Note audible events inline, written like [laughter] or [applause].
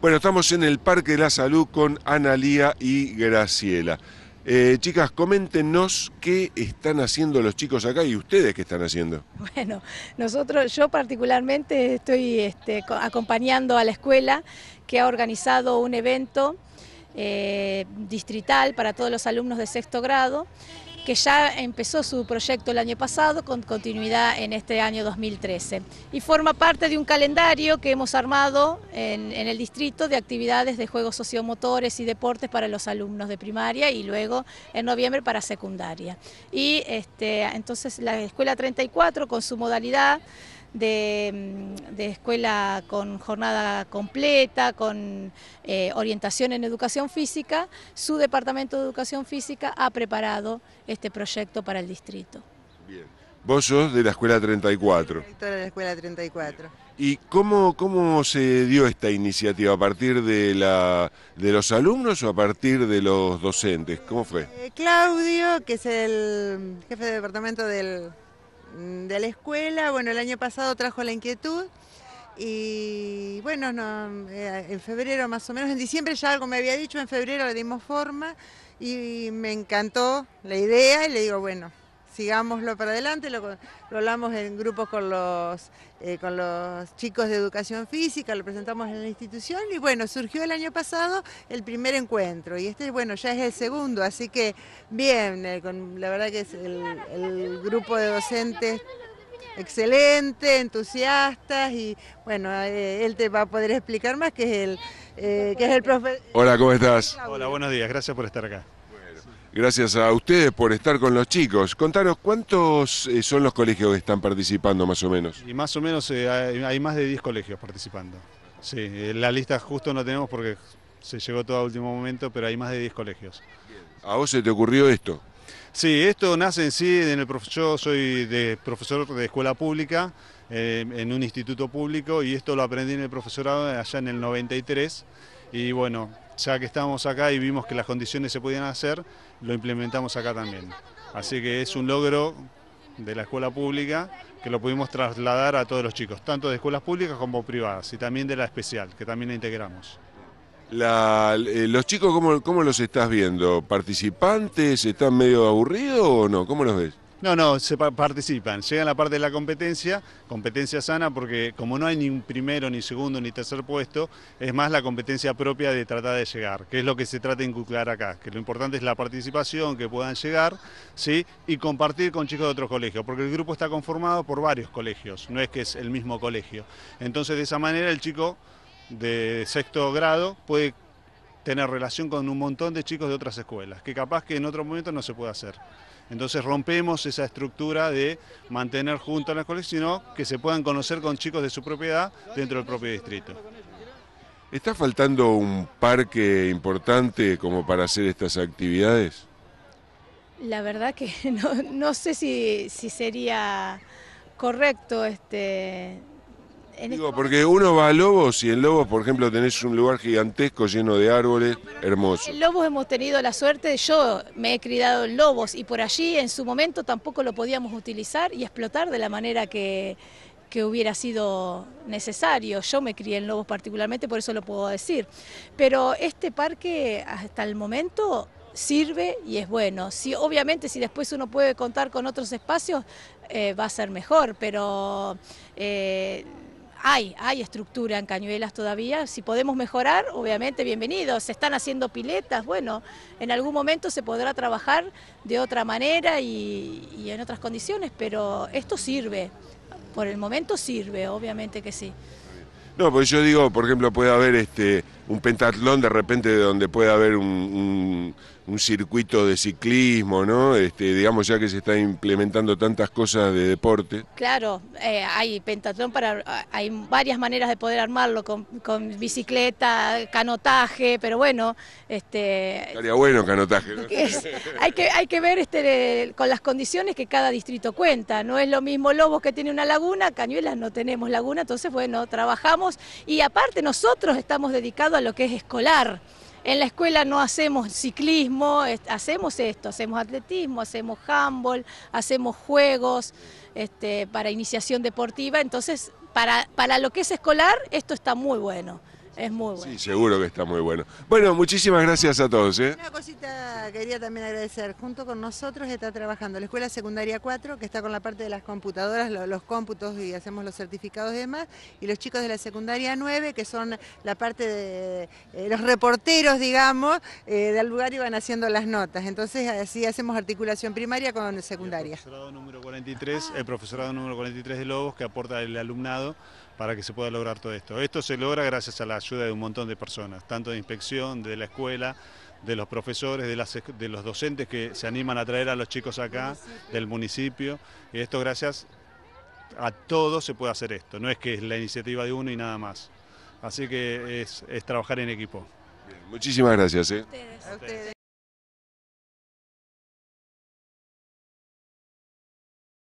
Bueno, estamos en el Parque de la Salud con Analía y Graciela. Eh, chicas, coméntenos qué están haciendo los chicos acá y ustedes qué están haciendo. Bueno, nosotros, yo particularmente estoy este, acompañando a la escuela que ha organizado un evento eh, distrital para todos los alumnos de sexto grado que ya empezó su proyecto el año pasado con continuidad en este año 2013. Y forma parte de un calendario que hemos armado en, el distrito de actividades de juegos sociomotores y deportes para los alumnos de primaria y luego en noviembre para secundaria. Y este, entonces la Escuela 34 con su modalidad Mm, de, escuela con jornada completa, con eh, orientación en educación física, su departamento de educación física ha preparado este proyecto para el distrito. Bien. Vos sos de la Escuela 34. Directora de la Escuela 34. ¿Y cómo, cómo se dio esta iniciativa? ¿A partir de, la, de los alumnos o a partir de los docentes? ¿Cómo fue? Eh, Claudio, que es el jefe de departamento del, Mm, de la escuela. Bueno, el año pasado trajo la inquietud y bueno, no, eh, en febrero más o menos, en diciembre ya algo me había dicho, en febrero le dimos forma y me encantó la idea y le digo, bueno, sigámoslo para adelante, lo, hablamos en grupos con los, eh, con los chicos de educación física, lo presentamos en la institución y bueno, surgió el año pasado el primer encuentro y este, bueno, ya es el segundo, así que bien, eh, con, la verdad que es el, grupo de docentes excelente, entusiastas y bueno, eh, él te va a poder explicar más que es el, eh, que es el profe. Hola, ¿cómo estás? Hola, buenos días, gracias por estar acá. Gracias a ustedes por estar con los chicos. Contanos, ¿cuántos eh, son los colegios que están participando más o menos? Y más o menos eh, hay, más de 10 colegios participando. Sí, eh, la lista justo no tenemos porque se llegó todo a último momento, pero hay más de 10 colegios. ¿A vos se te ocurrió esto? Sí, esto nace en sí, en el yo soy de profesor de escuela pública, en un instituto público, y esto lo aprendí en el profesorado allá en el 93, y bueno, ya que estábamos acá y vimos que las condiciones se podían hacer, lo implementamos acá también. Así que es un logro de la escuela pública que lo pudimos trasladar a todos los chicos, tanto de escuelas públicas como privadas, y también de la especial, que también la integramos. Eh, ¿Los chicos cómo, cómo los estás viendo? ¿Participantes? ¿Están medio aburridos o no? ¿Cómo los ves? No, no, se participan, llegan a la parte de la competencia, competencia sana porque como no hay ni primero, ni segundo, ni tercer puesto, es más la competencia propia de tratar de llegar, que es lo que se trata de inculcar acá, que lo importante es la participación, que puedan llegar, ¿sí? y compartir con chicos de otros colegios, porque el grupo está conformado por varios colegios, no es que es el mismo colegio. Entonces de esa manera el chico de sexto grado puede tener relación con un montón de chicos de otras escuelas, que capaz que en otro momento no se puede hacer. Entonces rompemos esa estructura de mantener juntas las escuelas, sino que se puedan conocer con chicos de su propiedad dentro del propio distrito. ¿Está faltando un parque importante como para hacer estas actividades? La verdad que [laughs] no, sé si, si sería correcto este, este porque uno va a Lobos y en Lobos, por ejemplo, tenés un lugar gigantesco lleno de árboles, hermoso. En Lobos hemos tenido la suerte, yo me he criado en Lobos y por allí en su momento tampoco lo podíamos utilizar y explotar de la manera que, hubiera sido necesario. Yo me crié en Lobos particularmente, por eso lo puedo decir. Pero este parque hasta el momento sirve y es bueno. Si, obviamente si después uno puede contar con otros espacios, eh, va a ser mejor, pero eh, hay, hay estructura en Cañuelas todavía, si podemos mejorar, obviamente bienvenidos, se están haciendo piletas, bueno, en algún momento se podrá trabajar de otra manera y, y en otras condiciones, pero esto sirve, por el momento sirve, obviamente que sí. No, pues yo digo, por ejemplo, puede haber este un pentatlón de repente donde puede haber un, circuito de ciclismo, ¿no? Este, digamos ya que se está implementando tantas cosas de deporte. Claro, eh, hay pentatlón para, hay varias maneras de poder armarlo con, bicicleta, canotaje, pero bueno, este. Estaría bueno canotaje. hay que hay que ver este con las condiciones que cada distrito cuenta. No es lo mismo Lobos que tiene una laguna, Cañuelas no tenemos laguna, entonces bueno trabajamos y aparte nosotros estamos dedicados lo que es escolar. En la escuela no hacemos ciclismo, hacemos esto, hacemos atletismo, hacemos handball, hacemos juegos este, para iniciación deportiva. Entonces, para lo que es escolar, esto está muy bueno. Es muy bueno. Sí, seguro que está muy bueno. Bueno, muchísimas gracias a todos. ¿eh? Una cosita quería también agradecer. Junto con nosotros está trabajando la Escuela Secundaria 4, que está con la parte de las computadoras, los, cómputos y hacemos los certificados y demás, y los chicos de la Secundaria 9, que son la parte de eh, los reporteros, digamos, eh, del lugar y van haciendo las notas. Entonces así hacemos articulación primaria con secundaria. profesorado número 43, el profesorado número 43 de Lobos, que aporta el alumnado para que se pueda lograr todo esto. Esto se logra gracias a la ayuda de un montón de personas, tanto de inspección, de la escuela, de los profesores, de, las, de los docentes que se animan a traer a los chicos acá, del municipio. Y esto gracias a todos se puede hacer esto, no es que es la iniciativa de uno y nada más. Así que es, trabajar en equipo. muchísimas gracias. ¿eh? ustedes.